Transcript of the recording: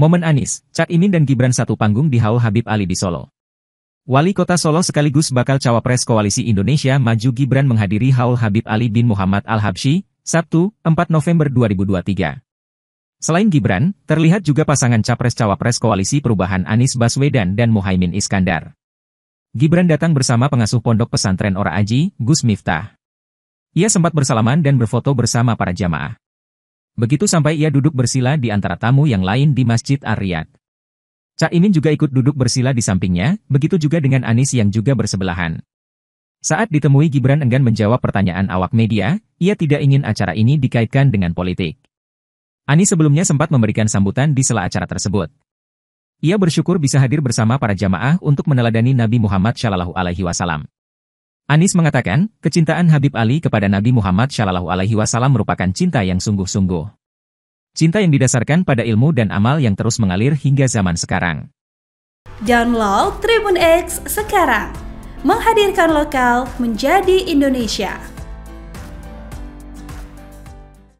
Momen Anis, Cak Imin dan Gibran satu panggung di Haul Habib Ali di Solo. Wali Kota Solo sekaligus bakal cawapres Koalisi Indonesia Maju Gibran menghadiri Haul Habib Ali bin Muhammad Al-Habsyi, Sabtu, 4 November 2023. Selain Gibran, terlihat juga pasangan capres-cawapres Koalisi Perubahan Anis Baswedan dan Muhaimin Iskandar. Gibran datang bersama pengasuh pondok pesantren Ora Aji, Gus Miftah. Ia sempat bersalaman dan berfoto bersama para jamaah. Begitu sampai ia duduk bersila di antara tamu yang lain di Masjid Ar-Riyad. Caimin juga ikut duduk bersila di sampingnya, begitu juga dengan Anis yang juga bersebelahan. Saat ditemui Gibran enggan menjawab pertanyaan awak media, ia tidak ingin acara ini dikaitkan dengan politik. Anis sebelumnya sempat memberikan sambutan di sela acara tersebut. Ia bersyukur bisa hadir bersama para jamaah untuk meneladani Nabi Muhammad Shallallahu Alaihi Wasallam. Anis mengatakan, kecintaan Habib Ali kepada Nabi Muhammad Shallallahu Alaihi Wasallam merupakan cinta yang sungguh-sungguh. Cinta yang didasarkan pada ilmu dan amal yang terus mengalir hingga zaman sekarang. Download Tribun X sekarang, menghadirkan lokal menjadi Indonesia.